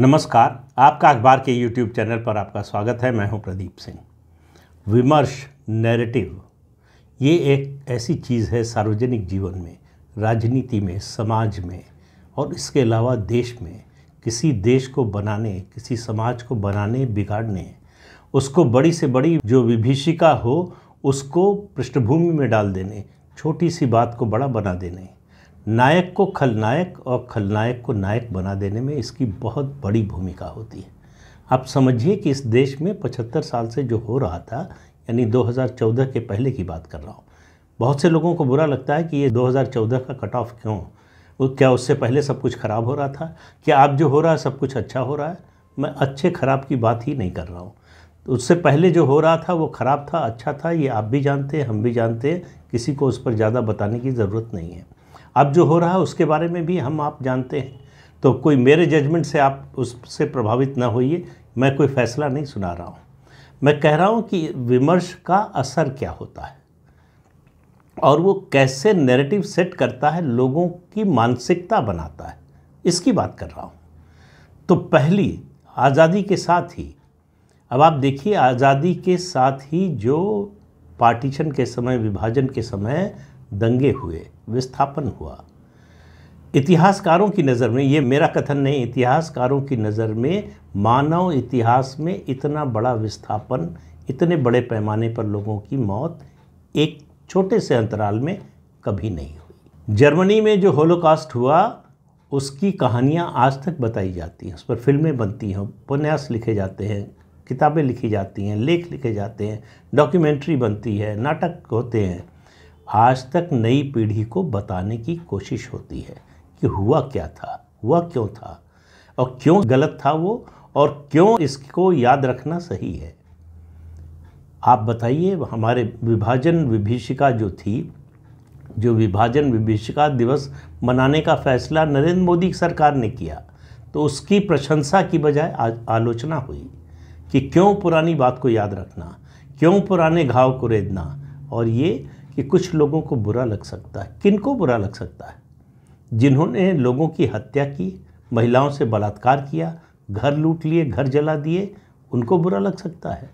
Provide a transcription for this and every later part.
नमस्कार आपका अखबार के यूट्यूब चैनल पर आपका स्वागत है मैं हूं प्रदीप सिंह विमर्श नैरेटिव ये एक ऐसी चीज़ है सार्वजनिक जीवन में राजनीति में समाज में और इसके अलावा देश में किसी देश को बनाने किसी समाज को बनाने बिगाड़ने उसको बड़ी से बड़ी जो विभीषिका हो उसको पृष्ठभूमि में डाल देने छोटी सी बात को बड़ा बना देने नायक को खलनायक और खलनायक को नायक बना देने में इसकी बहुत बड़ी भूमिका होती है आप समझिए कि इस देश में 75 साल से जो हो रहा था यानी 2014 के पहले की बात कर रहा हूँ बहुत से लोगों को बुरा लगता है कि ये 2014 का कट ऑफ क्यों क्या उससे पहले सब कुछ ख़राब हो रहा था क्या आप जो हो रहा है सब कुछ अच्छा हो रहा है मैं अच्छे ख़राब की बात ही नहीं कर रहा हूँ तो उससे पहले जो हो रहा था वो ख़राब था अच्छा था ये आप भी जानते हैं हम भी जानते हैं किसी को उस पर ज़्यादा बताने की ज़रूरत नहीं है अब जो हो रहा है उसके बारे में भी हम आप जानते हैं तो कोई मेरे जजमेंट से आप उससे प्रभावित ना होइए मैं कोई फैसला नहीं सुना रहा हूँ मैं कह रहा हूँ कि विमर्श का असर क्या होता है और वो कैसे नैरेटिव सेट करता है लोगों की मानसिकता बनाता है इसकी बात कर रहा हूँ तो पहली आज़ादी के साथ ही अब आप देखिए आज़ादी के साथ ही जो पार्टीशन के समय विभाजन के समय दंगे हुए विस्थापन हुआ इतिहासकारों की नज़र में ये मेरा कथन नहीं इतिहासकारों की नज़र में मानव इतिहास में इतना बड़ा विस्थापन इतने बड़े पैमाने पर लोगों की मौत एक छोटे से अंतराल में कभी नहीं हुई जर्मनी में जो होलोकास्ट हुआ उसकी कहानियाँ आज तक बताई जाती हैं उस पर फिल्में बनती हैं उपन्यास लिखे जाते हैं किताबें लिखी जाती हैं लेख लिखे जाते हैं डॉक्यूमेंट्री बनती है नाटक होते हैं आज तक नई पीढ़ी को बताने की कोशिश होती है कि हुआ क्या था हुआ क्यों था और क्यों गलत था वो और क्यों इसको याद रखना सही है आप बताइए हमारे विभाजन विभीषिका जो थी जो विभाजन विभीषिका दिवस मनाने का फैसला नरेंद्र मोदी सरकार ने किया तो उसकी प्रशंसा की बजाय आलोचना हुई कि क्यों पुरानी बात को याद रखना क्यों पुराने घाव को रेदना और ये कि कुछ लोगों को बुरा लग सकता है किन को बुरा लग सकता है जिन्होंने लोगों की हत्या की महिलाओं से बलात्कार किया घर लूट लिए घर जला दिए उनको बुरा लग सकता है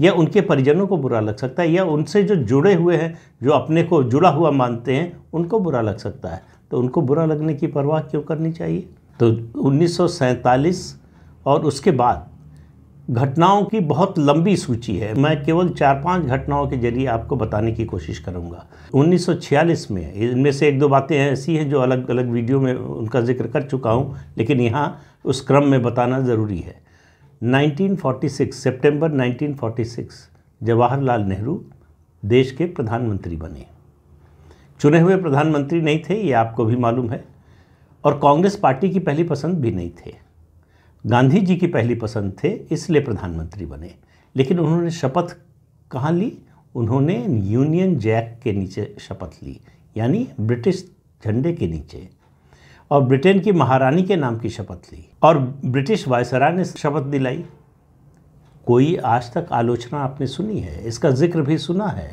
या उनके परिजनों को बुरा लग सकता है या उनसे जो जुड़े हुए हैं जो अपने को जुड़ा हुआ मानते हैं उनको बुरा लग सकता है तो उनको बुरा लगने की परवाह क्यों करनी चाहिए तो उन्नीस और उसके बाद घटनाओं की बहुत लंबी सूची है मैं केवल चार पांच घटनाओं के जरिए आपको बताने की कोशिश करूंगा 1946 में इनमें से एक दो बातें ऐसी हैं जो अलग अलग वीडियो में उनका जिक्र कर चुका हूं लेकिन यहाँ उस क्रम में बताना ज़रूरी है 1946 सितंबर 1946 जवाहरलाल नेहरू देश के प्रधानमंत्री बने चुने हुए प्रधानमंत्री नहीं थे ये आपको भी मालूम है और कांग्रेस पार्टी की पहली पसंद भी नहीं थे गांधी जी की पहली पसंद थे इसलिए प्रधानमंत्री बने लेकिन उन्होंने शपथ कहाँ ली उन्होंने यूनियन जैक के नीचे शपथ ली यानी ब्रिटिश झंडे के नीचे और ब्रिटेन की महारानी के नाम की शपथ ली और ब्रिटिश वायसराय ने शपथ दिलाई कोई आज तक आलोचना आपने सुनी है इसका जिक्र भी सुना है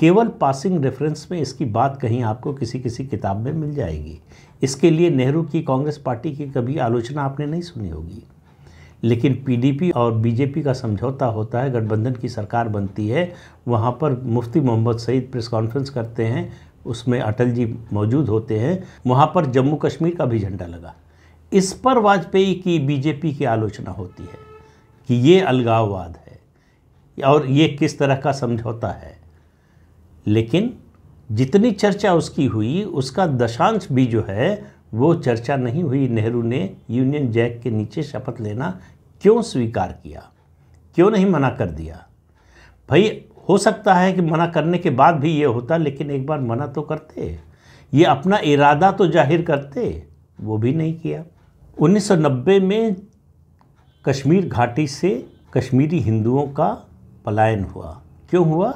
केवल पासिंग रेफरेंस में इसकी बात कहीं आपको किसी किसी किताब में मिल जाएगी इसके लिए नेहरू की कांग्रेस पार्टी की कभी आलोचना आपने नहीं सुनी होगी लेकिन पीडीपी और बीजेपी का समझौता होता है गठबंधन की सरकार बनती है वहाँ पर मुफ्ती मोहम्मद सईद प्रेस कॉन्फ्रेंस करते हैं उसमें अटल जी मौजूद होते हैं वहाँ पर जम्मू कश्मीर का भी झंडा लगा इस पर वाजपेयी की बीजेपी की आलोचना होती है कि ये अलगाववाद है और ये किस तरह का समझौता है लेकिन जितनी चर्चा उसकी हुई उसका दशांश भी जो है वो चर्चा नहीं हुई नेहरू ने यूनियन जैक के नीचे शपथ लेना क्यों स्वीकार किया क्यों नहीं मना कर दिया भाई हो सकता है कि मना करने के बाद भी ये होता लेकिन एक बार मना तो करते ये अपना इरादा तो जाहिर करते वो भी नहीं किया 1990 में कश्मीर घाटी से कश्मीरी हिंदुओं का पलायन हुआ क्यों हुआ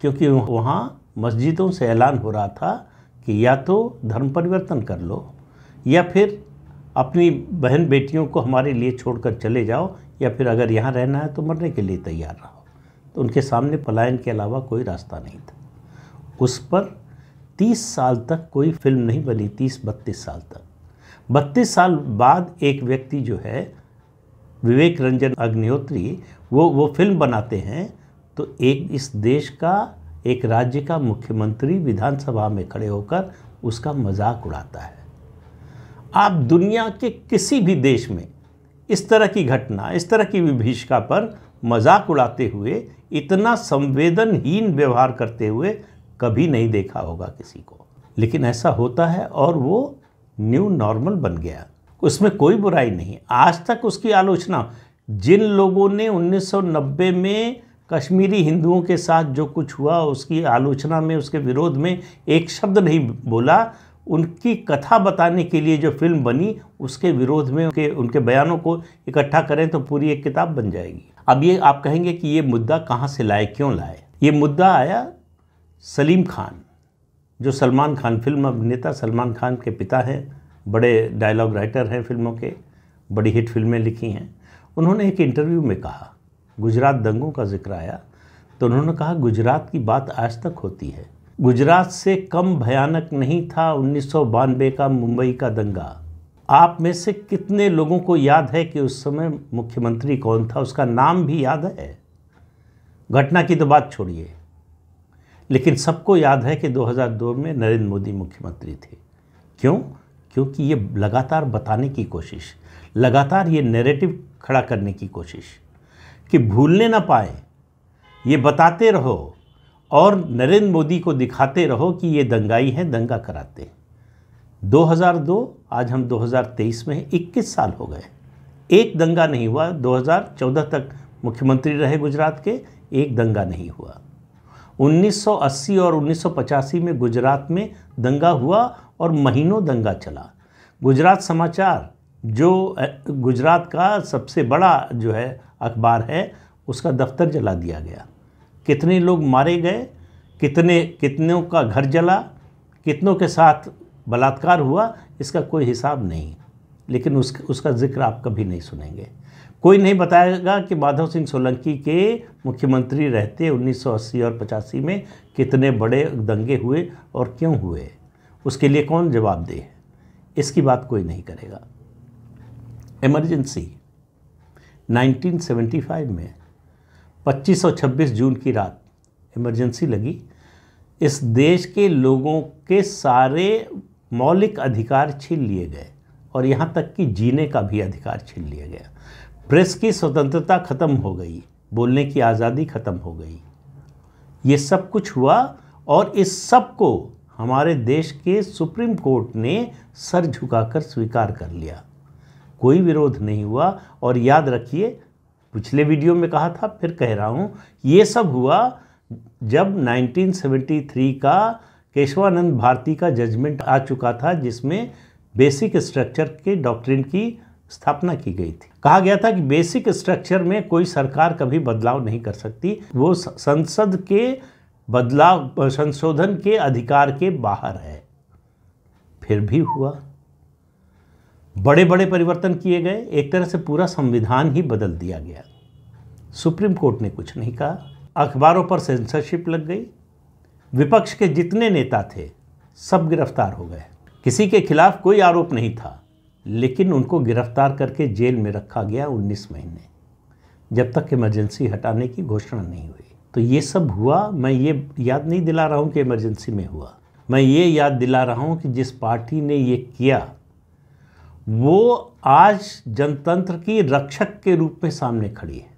क्योंकि वहाँ मस्जिदों से ऐलान हो रहा था कि या तो धर्म परिवर्तन कर लो या फिर अपनी बहन बेटियों को हमारे लिए छोड़कर चले जाओ या फिर अगर यहाँ रहना है तो मरने के लिए तैयार रहो तो उनके सामने पलायन के अलावा कोई रास्ता नहीं था उस पर तीस साल तक कोई फिल्म नहीं बनी तीस बत्तीस साल तक बत्तीस साल बाद एक व्यक्ति जो है विवेक रंजन अग्निहोत्री वो वो फिल्म बनाते हैं तो एक इस देश का एक राज्य का मुख्यमंत्री विधानसभा में खड़े होकर उसका मजाक उड़ाता है आप दुनिया के किसी भी देश में इस तरह की घटना इस तरह की विभीषिका पर मजाक उड़ाते हुए इतना संवेदनहीन व्यवहार करते हुए कभी नहीं देखा होगा किसी को लेकिन ऐसा होता है और वो न्यू नॉर्मल बन गया उसमें कोई बुराई नहीं आज तक उसकी आलोचना जिन लोगों ने 1990 में कश्मीरी हिंदुओं के साथ जो कुछ हुआ उसकी आलोचना में उसके विरोध में एक शब्द नहीं बोला उनकी कथा बताने के लिए जो फिल्म बनी उसके विरोध में उनके उनके बयानों को इकट्ठा करें तो पूरी एक किताब बन जाएगी अब ये आप कहेंगे कि ये मुद्दा कहाँ से लाए क्यों लाए ये मुद्दा आया सलीम खान जो सलमान खान फिल्म अभिनेता सलमान खान के पिता हैं बड़े डायलॉग राइटर हैं फिल्मों के बड़ी हिट फिल्में लिखी हैं उन्होंने एक इंटरव्यू में कहा गुजरात दंगों का जिक्र आया तो उन्होंने कहा गुजरात की बात आज तक होती है गुजरात से कम भयानक नहीं था उन्नीस का मुंबई का दंगा आप में से कितने लोगों को याद है कि उस समय मुख्यमंत्री कौन था उसका नाम भी याद है घटना की तो बात छोड़िए लेकिन सबको याद है कि 2002 में नरेंद्र मोदी मुख्यमंत्री थे क्यों क्योंकि ये लगातार बताने की कोशिश लगातार ये नैरेटिव खड़ा करने की कोशिश कि भूलने ना पाए ये बताते रहो और नरेंद्र मोदी को दिखाते रहो कि ये दंगाई हैं दंगा कराते हैं 2002 आज हम 2023 में 21 साल हो गए एक दंगा नहीं हुआ 2014 तक मुख्यमंत्री रहे गुजरात के एक दंगा नहीं हुआ 1980 और उन्नीस में गुजरात में दंगा हुआ और महीनों दंगा चला गुजरात समाचार जो गुजरात का सबसे बड़ा जो है अखबार है उसका दफ्तर जला दिया गया कितने लोग मारे गए कितने कितनों का घर जला कितनों के साथ बलात्कार हुआ इसका कोई हिसाब नहीं लेकिन उस उसका जिक्र आप कभी नहीं सुनेंगे कोई नहीं बताएगा कि माधव सिंह सोलंकी के मुख्यमंत्री रहते 1980 और पचासी में कितने बड़े दंगे हुए और क्यों हुए उसके लिए कौन जवाब दे इसकी बात कोई नहीं करेगा इमरजेंसी 1975 में 25 और 26 जून की रात इमरजेंसी लगी इस देश के लोगों के सारे मौलिक अधिकार छीन लिए गए और यहाँ तक कि जीने का भी अधिकार छीन लिया गया प्रेस की स्वतंत्रता खत्म हो गई बोलने की आज़ादी खत्म हो गई ये सब कुछ हुआ और इस सब को हमारे देश के सुप्रीम कोर्ट ने सर झुकाकर स्वीकार कर लिया कोई विरोध नहीं हुआ और याद रखिए पिछले वीडियो में कहा था फिर कह रहा हूँ ये सब हुआ जब 1973 का केशवानंद भारती का जजमेंट आ चुका था जिसमें बेसिक स्ट्रक्चर के डॉक्ट्रिन की स्थापना की गई थी कहा गया था कि बेसिक स्ट्रक्चर में कोई सरकार कभी बदलाव नहीं कर सकती वो संसद के बदलाव संशोधन के अधिकार के बाहर है फिर भी हुआ बड़े बड़े परिवर्तन किए गए एक तरह से पूरा संविधान ही बदल दिया गया सुप्रीम कोर्ट ने कुछ नहीं कहा अखबारों पर सेंसरशिप लग गई विपक्ष के जितने नेता थे सब गिरफ्तार हो गए किसी के खिलाफ कोई आरोप नहीं था लेकिन उनको गिरफ्तार करके जेल में रखा गया 19 महीने जब तक इमरजेंसी हटाने की घोषणा नहीं हुई तो ये सब हुआ मैं ये याद नहीं दिला रहा हूँ कि इमरजेंसी में हुआ मैं ये याद दिला रहा हूँ कि जिस पार्टी ने ये किया वो आज जनतंत्र की रक्षक के रूप में सामने खड़ी है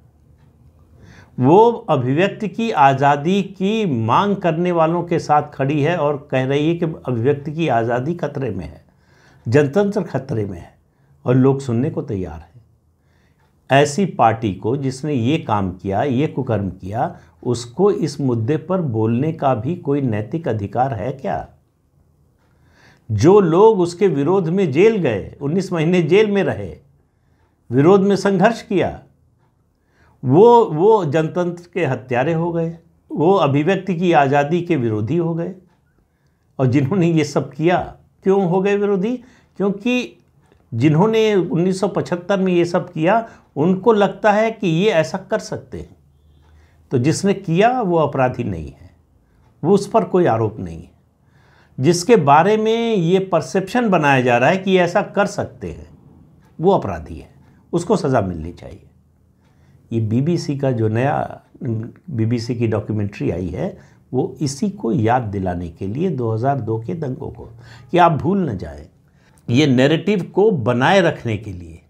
वो अभिव्यक्ति की आज़ादी की मांग करने वालों के साथ खड़ी है और कह रही है कि अभिव्यक्ति की आज़ादी खतरे में है जनतंत्र खतरे में है और लोग सुनने को तैयार हैं ऐसी पार्टी को जिसने ये काम किया ये कुकर्म किया उसको इस मुद्दे पर बोलने का भी कोई नैतिक अधिकार है क्या जो लोग उसके विरोध में जेल गए 19 महीने जेल में रहे विरोध में संघर्ष किया वो वो जनतंत्र के हत्यारे हो गए वो अभिव्यक्ति की आज़ादी के विरोधी हो गए और जिन्होंने ये सब किया क्यों हो गए विरोधी क्योंकि जिन्होंने 1975 में ये सब किया उनको लगता है कि ये ऐसा कर सकते हैं तो जिसने किया वो अपराधी नहीं है वो उस पर कोई आरोप नहीं है जिसके बारे में ये परसेप्शन बनाया जा रहा है कि ऐसा कर सकते हैं वो अपराधी है उसको सज़ा मिलनी चाहिए ये बीबीसी का जो नया बीबीसी की डॉक्यूमेंट्री आई है वो इसी को याद दिलाने के लिए 2002 के दंगों को कि आप भूल न जाएं ये नैरेटिव को बनाए रखने के लिए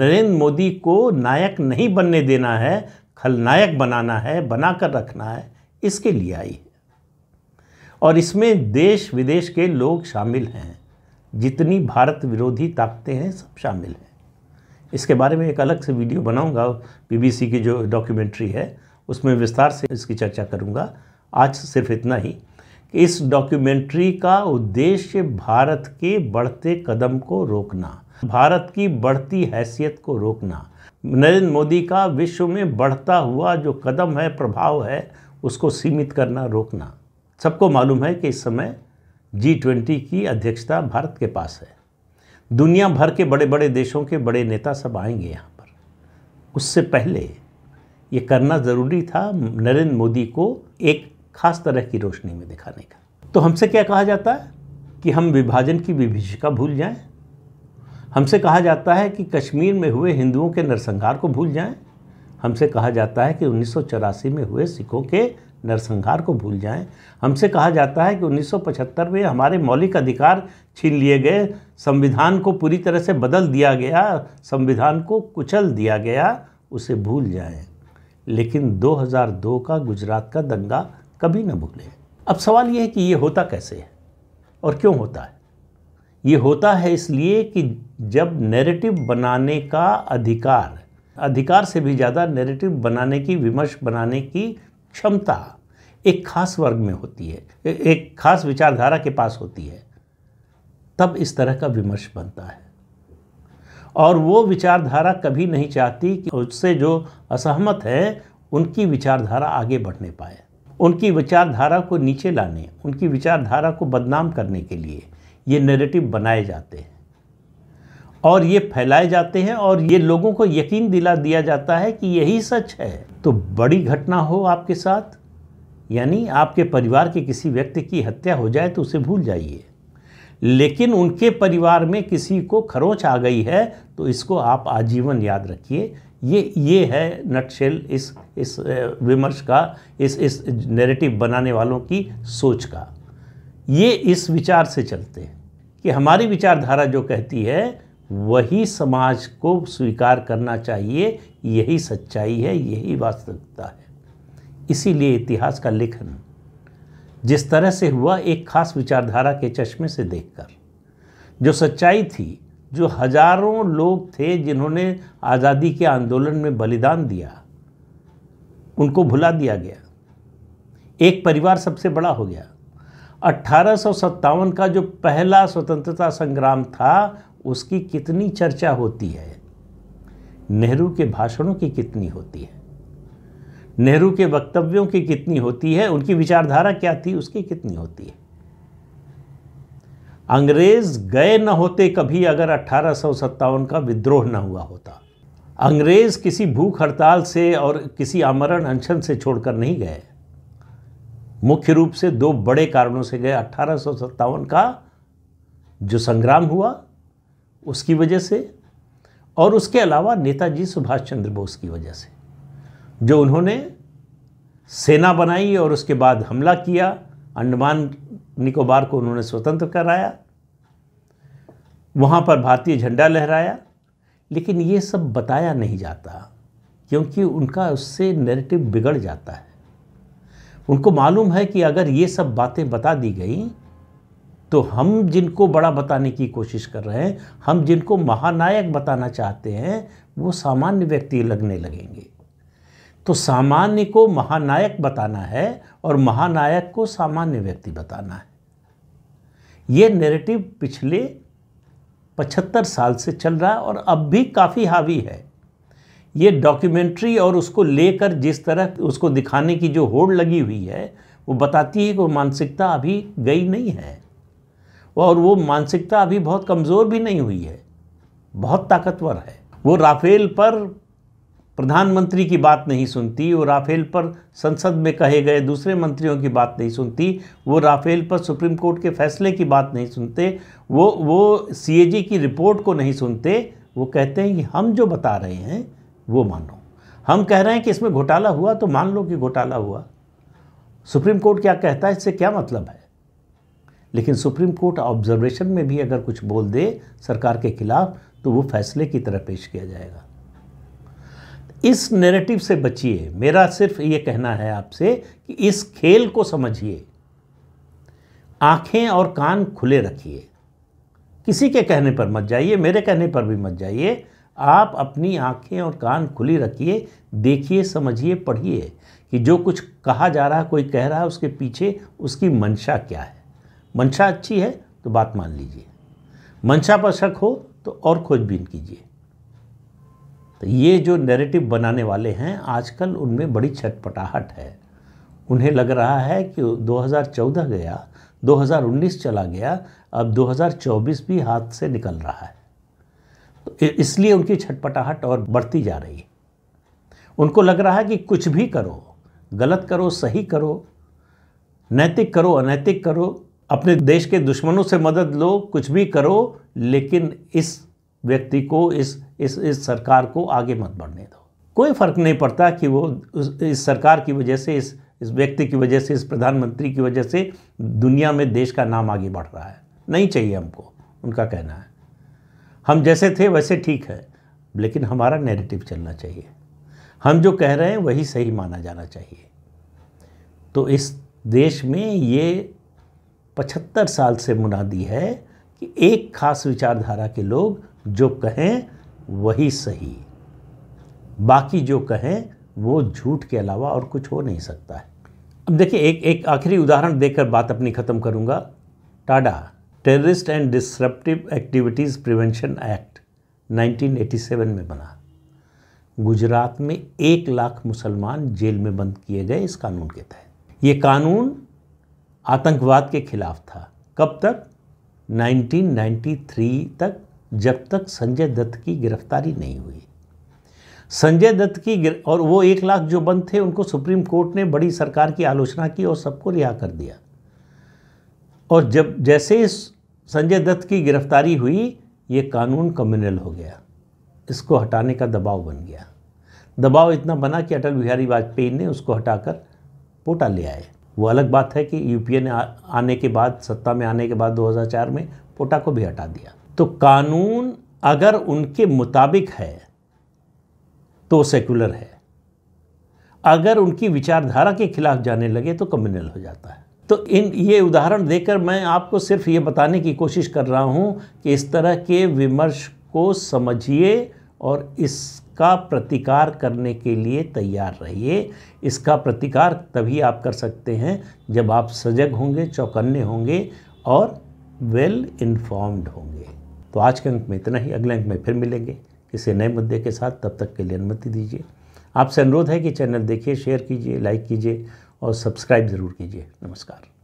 नरेंद्र मोदी को नायक नहीं बनने देना है खलनायक बनाना है बनाकर रखना है इसके लिए आई है और इसमें देश विदेश के लोग शामिल हैं जितनी भारत विरोधी ताकतें हैं सब शामिल हैं इसके बारे में एक अलग से वीडियो बनाऊंगा बीबीसी की जो डॉक्यूमेंट्री है उसमें विस्तार से इसकी चर्चा करूंगा आज सिर्फ इतना ही कि इस डॉक्यूमेंट्री का उद्देश्य भारत के बढ़ते कदम को रोकना भारत की बढ़ती हैसियत को रोकना नरेंद्र मोदी का विश्व में बढ़ता हुआ जो कदम है प्रभाव है उसको सीमित करना रोकना सबको मालूम है कि इस समय जी ट्वेंटी की अध्यक्षता भारत के पास है दुनिया भर के बड़े बड़े देशों के बड़े नेता सब आएंगे यहाँ पर उससे पहले ये करना ज़रूरी था नरेंद्र मोदी को एक खास तरह की रोशनी में दिखाने का तो हमसे क्या कहा जाता है कि हम विभाजन की विभिषिका भूल जाएं हमसे कहा जाता है कि कश्मीर में हुए हिंदुओं के नरसंहार को भूल जाएं हमसे कहा जाता है कि उन्नीस में हुए सिखों के नरसंहार को भूल जाएं हमसे कहा जाता है कि 1975 में हमारे मौलिक अधिकार छीन लिए गए संविधान को पूरी तरह से बदल दिया गया संविधान को कुचल दिया गया उसे भूल जाएं लेकिन 2002 का गुजरात का दंगा कभी न भूलें अब सवाल यह है कि ये होता कैसे है और क्यों होता है ये होता है इसलिए कि जब नैरेटिव बनाने का अधिकार अधिकार से भी ज़्यादा नैरेटिव बनाने की विमर्श बनाने की क्षमता एक खास वर्ग में होती है एक खास विचारधारा के पास होती है तब इस तरह का विमर्श बनता है और वो विचारधारा कभी नहीं चाहती कि उससे जो असहमत है उनकी विचारधारा आगे बढ़ने पाए उनकी विचारधारा को नीचे लाने उनकी विचारधारा को बदनाम करने के लिए ये नेगेटिव बनाए जाते हैं और ये फैलाए जाते हैं और ये लोगों को यकीन दिला दिया जाता है कि यही सच है तो बड़ी घटना हो आपके साथ यानी आपके परिवार के किसी व्यक्ति की हत्या हो जाए तो उसे भूल जाइए लेकिन उनके परिवार में किसी को खरोच आ गई है तो इसको आप आजीवन याद रखिए ये ये है नटशेल इस इस विमर्श का इस इस नैरेटिव बनाने वालों की सोच का ये इस विचार से चलते हैं कि हमारी विचारधारा जो कहती है वही समाज को स्वीकार करना चाहिए यही सच्चाई है यही वास्तविकता है इसीलिए इतिहास का लेखन जिस तरह से हुआ एक खास विचारधारा के चश्मे से देखकर जो सच्चाई थी जो हजारों लोग थे जिन्होंने आज़ादी के आंदोलन में बलिदान दिया उनको भुला दिया गया एक परिवार सबसे बड़ा हो गया अट्ठारह का जो पहला स्वतंत्रता संग्राम था उसकी कितनी चर्चा होती है नेहरू के भाषणों की कितनी होती है नेहरू के वक्तव्यों की कितनी होती है उनकी विचारधारा क्या थी उसकी कितनी होती है अंग्रेज़ गए न होते कभी अगर अट्ठारह का विद्रोह न हुआ होता अंग्रेज़ किसी भूख हड़ताल से और किसी आमरण अनशन से छोड़कर नहीं गए मुख्य रूप से दो बड़े कारणों से गए अट्ठारह का जो संग्राम हुआ उसकी वजह से और उसके अलावा नेताजी सुभाष चंद्र बोस की वजह से जो उन्होंने सेना बनाई और उसके बाद हमला किया अंडमान निकोबार को उन्होंने स्वतंत्र कराया वहाँ पर भारतीय झंडा लहराया लेकिन ये सब बताया नहीं जाता क्योंकि उनका उससे नैरेटिव बिगड़ जाता है उनको मालूम है कि अगर ये सब बातें बता दी गई तो हम जिनको बड़ा बताने की कोशिश कर रहे हैं हम जिनको महानायक बताना चाहते हैं वो सामान्य व्यक्ति लगने लगेंगे तो सामान्य को महानायक बताना है और महानायक को सामान्य व्यक्ति बताना है ये नेरेटिव पिछले पचहत्तर साल से चल रहा है और अब भी काफ़ी हावी है ये डॉक्यूमेंट्री और उसको लेकर जिस तरह उसको दिखाने की जो होड़ लगी हुई है वो बताती है कि वो मानसिकता अभी गई नहीं है और वो मानसिकता अभी बहुत कमज़ोर भी नहीं हुई है बहुत ताकतवर है वो राफेल पर प्रधानमंत्री की बात नहीं सुनती वो राफेल पर संसद में कहे गए दूसरे मंत्रियों की बात नहीं सुनती वो राफेल पर सुप्रीम कोर्ट के फैसले की बात नहीं सुनते वो वो सी की रिपोर्ट को नहीं सुनते वो कहते हैं कि हम जो बता रहे हैं वो मानो हम कह रहे हैं कि इसमें घोटाला हुआ तो मान लो कि घोटाला हुआ सुप्रीम कोर्ट क्या कहता है इससे क्या मतलब है लेकिन सुप्रीम कोर्ट ऑब्जर्वेशन में भी अगर कुछ बोल दे सरकार के खिलाफ तो वो फैसले की तरह पेश किया जाएगा इस नेरेटिव से बचिए मेरा सिर्फ ये कहना है आपसे कि इस खेल को समझिए आंखें और कान खुले रखिए किसी के कहने पर मत जाइए मेरे कहने पर भी मत जाइए आप अपनी आंखें और कान खुली रखिए देखिए समझिए पढ़िए कि जो कुछ कहा जा रहा कोई कह रहा है उसके पीछे उसकी मंशा क्या है मंशा अच्छी है तो बात मान लीजिए मंशा पर शक हो तो और खोजबीन कीजिए तो ये जो नैरेटिव बनाने वाले हैं आजकल उनमें बड़ी छटपटाहट है उन्हें लग रहा है कि 2014 गया 2019 चला गया अब 2024 भी हाथ से निकल रहा है तो इसलिए उनकी छटपटाहट और बढ़ती जा रही है उनको लग रहा है कि कुछ भी करो गलत करो सही करो नैतिक करो अनैतिक करो अपने देश के दुश्मनों से मदद लो कुछ भी करो लेकिन इस व्यक्ति को इस इस इस सरकार को आगे मत बढ़ने दो कोई फर्क नहीं पड़ता कि वो इस सरकार की वजह से इस इस व्यक्ति की वजह से इस प्रधानमंत्री की वजह से दुनिया में देश का नाम आगे बढ़ रहा है नहीं चाहिए हमको उनका कहना है हम जैसे थे वैसे ठीक है लेकिन हमारा नेगेटिव चलना चाहिए हम जो कह रहे हैं वही सही माना जाना चाहिए तो इस देश में ये पचहत्तर साल से मुनादी है कि एक खास विचारधारा के लोग जो कहें वही सही बाकी जो कहें वो झूठ के अलावा और कुछ हो नहीं सकता है अब देखिए एक एक आखिरी उदाहरण देकर बात अपनी ख़त्म करूंगा TADA terrorist and disruptive activities prevention act 1987 में बना गुजरात में एक लाख मुसलमान जेल में बंद किए गए इस कानून के तहत ये कानून आतंकवाद के खिलाफ था कब तक 1993 तक जब तक संजय दत्त की गिरफ्तारी नहीं हुई संजय दत्त की और वो एक लाख जो बंद थे उनको सुप्रीम कोर्ट ने बड़ी सरकार की आलोचना की और सबको रिहा कर दिया और जब जैसे संजय दत्त की गिरफ्तारी हुई ये कानून कम्युनल हो गया इसको हटाने का दबाव बन गया दबाव इतना बना कि अटल बिहारी वाजपेयी ने उसको हटाकर पोटा ले आए वो अलग बात है कि यूपीए ने आने के बाद सत्ता में आने के बाद 2004 में पोटा को भी हटा दिया तो कानून अगर उनके मुताबिक है तो सेकुलर है अगर उनकी विचारधारा के खिलाफ जाने लगे तो कम्युनल हो जाता है तो इन ये उदाहरण देकर मैं आपको सिर्फ ये बताने की कोशिश कर रहा हूँ कि इस तरह के विमर्श को समझिए और इस इसका प्रतिकार करने के लिए तैयार रहिए इसका प्रतिकार तभी आप कर सकते हैं जब आप सजग होंगे चौकन्ने होंगे और वेल इन्फॉर्म्ड होंगे तो आज के अंक में इतना ही अगले अंक में फिर मिलेंगे किसी नए मुद्दे के साथ तब तक के लिए अनुमति दीजिए आपसे अनुरोध है कि चैनल देखिए शेयर कीजिए लाइक कीजिए और सब्सक्राइब ज़रूर कीजिए नमस्कार